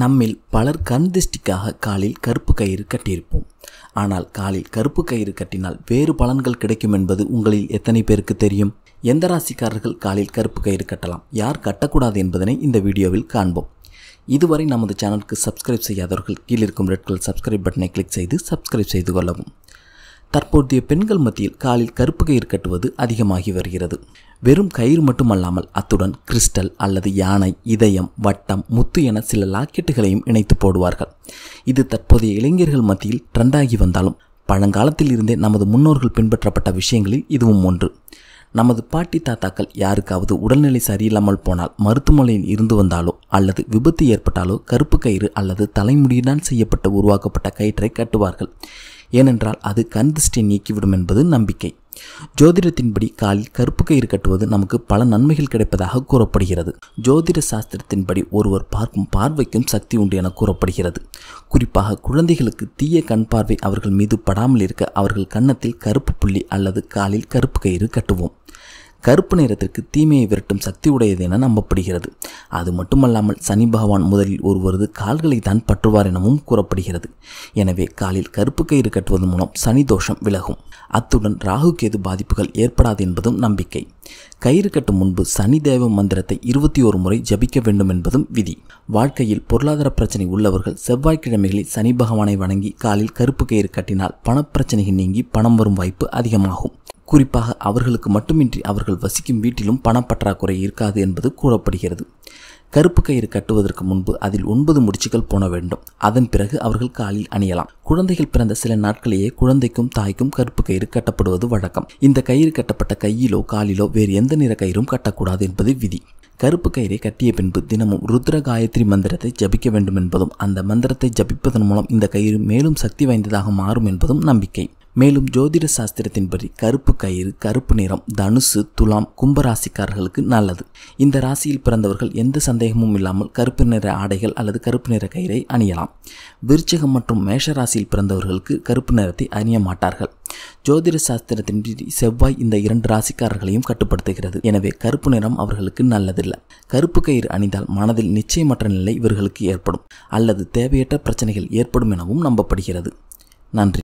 நம்மில் பலர் கண் திருஷ்டிக்காக காலில் கருப்பு கயிறு கட்டியிருப்போம் ஆனால் காலில் கருப்பு கயிறு கட்டினால் வேறு பலன்கள் கிடைக்கும் என்பது உங்களில் எத்தனை பேருக்கு தெரியும் எந்த ராசிக்காரர்கள் காலில் கருப்பு கயிறு கட்டலாம் யார் கட்டக்கூடாது என்பதனை இந்த வீடியோவில் காண்போம் இதுவரை நமது சேனலுக்கு சப்ஸ்கிரைப் செய்யாதவர்கள் கீழிருக்கும் ரெட் கலர் சப்ஸ்கிரைப் பட்டனை கிளிக் செய்து சப்ஸ்கிரைப் செய்து கொள்ளவும் தற்போதைய பெண்கள் மத்தியில் காலில் கருப்பு கயிறு கட்டுவது அதிகமாகி வருகிறது வெறும் கயிறு மட்டுமல்லாமல் அத்துடன் கிறிஸ்டல் அல்லது யானை இதயம் வட்டம் முத்து என சில லாக்கெட்டுகளையும் இணைத்து போடுவார்கள் இது தற்போதைய இளைஞர்கள் மத்தியில் ட்ரெண்டாகி வந்தாலும் பழங்காலத்தில் இருந்தே நமது முன்னோர்கள் பின்பற்றப்பட்ட விஷயங்களில் இதுவும் ஒன்று நமது பாட்டி தாத்தாக்கள் யாருக்காவது உடல்நிலை சரியில்லாமல் போனால் மருத்துவமனையில் இருந்து வந்தாலோ அல்லது விபத்து ஏற்பட்டாலோ கருப்பு கயிறு அல்லது தலைமுடியினால் செய்யப்பட்ட உருவாக்கப்பட்ட கயிற்றை கட்டுவார்கள் ஏனென்றால் அது கண் திருஷ்டியை நீக்கிவிடும் என்பது நம்பிக்கை ஜோதிடத்தின்படி காலில் கருப்பு கயிறு கட்டுவது நமக்கு பல நன்மைகள் கிடைப்பதாக கூறப்படுகிறது ஜோதிட சாஸ்திரத்தின்படி ஒருவர் பார்க்கும் பார்வைக்கும் சக்தி உண்டு என கூறப்படுகிறது குறிப்பாக குழந்தைகளுக்கு தீய கண் பார்வை அவர்கள் மீது படாமல் இருக்க அவர்கள் கன்னத்தில் கருப்பு புள்ளி அல்லது காலில் கருப்பு கயிறு கட்டுவோம் கருப்பு நிறத்திற்கு தீமையை விரட்டும் சக்தி உடையது என நம்பப்படுகிறது அது மட்டுமல்லாமல் சனி பகவான் முதலில் ஒருவரது கால்களை தான் பற்றுவார் எனவும் கூறப்படுகிறது எனவே காலில் கருப்பு கயிறு கட்டுவதன் மூலம் சனி தோஷம் விலகும் அத்துடன் ராகு கேது பாதிப்புகள் ஏற்படாது என்பதும் நம்பிக்கை கயிறு கட்டும் முன்பு சனி தேவ மந்திரத்தை இருபத்தி ஒரு முறை ஜபிக்க வேண்டும் என்பதும் விதி வாழ்க்கையில் பொருளாதார பிரச்சனை உள்ளவர்கள் செவ்வாய்க்கிழமைகளில் சனி பகவானை வணங்கி காலில் கருப்பு கயிறு கட்டினால் பணப்பிரச்சனைகள் நீங்கி பணம் வரும் வாய்ப்பு அதிகமாகும் குறிப்பாக அவர்களுக்கு மட்டுமின்றி அவர்கள் வசிக்கும் வீட்டிலும் பணப்பற்றாக்குறை இருக்காது என்பது கூறப்படுகிறது கருப்பு கயிறு கட்டுவதற்கு முன்பு அதில் ஒன்பது முடிச்சுகள் போன வேண்டும் அதன் பிறகு அவர்கள் காலில் அணியலாம் குழந்தைகள் பிறந்த சில நாட்களையே குழந்தைக்கும் தாய்க்கும் கருப்பு கயிறு கட்டப்படுவது வழக்கம் இந்த கயிறு கட்டப்பட்ட கையிலோ காலிலோ வேறு எந்த நிற கயிறும் கட்டக்கூடாது என்பது விதி கருப்பு கயிறை கட்டிய பின்பு தினமும் ருத்ர காயத்ரி மந்திரத்தை ஜபிக்க வேண்டும் என்பதும் அந்த மந்திரத்தை ஜபிப்பதன் மூலம் இந்த கயிறு மேலும் சக்தி வாய்ந்ததாக மாறும் என்பதும் நம்பிக்கை மேலும் ஜோதிட சாஸ்திரத்தின்படி கருப்பு கயிறு கருப்பு நிறம் தனுசு துலாம் கும்ப ராசிக்காரர்களுக்கு நல்லது இந்த ராசியில் பிறந்தவர்கள் எந்த சந்தேகமும் இல்லாமல் கருப்பு நிற ஆடைகள் அல்லது கருப்பு நிற கயிறை அணியலாம் விருச்சகம் மற்றும் மேஷ ராசியில் பிறந்தவர்களுக்கு கருப்பு நிறத்தை அணிய மாட்டார்கள் ஜோதிட சாஸ்திரத்தின்படி செவ்வாய் இந்த இரண்டு ராசிக்காரர்களையும் கட்டுப்படுத்துகிறது எனவே கருப்பு நிறம் அவர்களுக்கு நல்லதில்லை கருப்பு கயிறு அணிந்தால் மனதில் நிச்சயமற்ற நிலை இவர்களுக்கு ஏற்படும் அல்லது தேவையற்ற பிரச்சனைகள் ஏற்படும் எனவும் நம்பப்படுகிறது நன்றி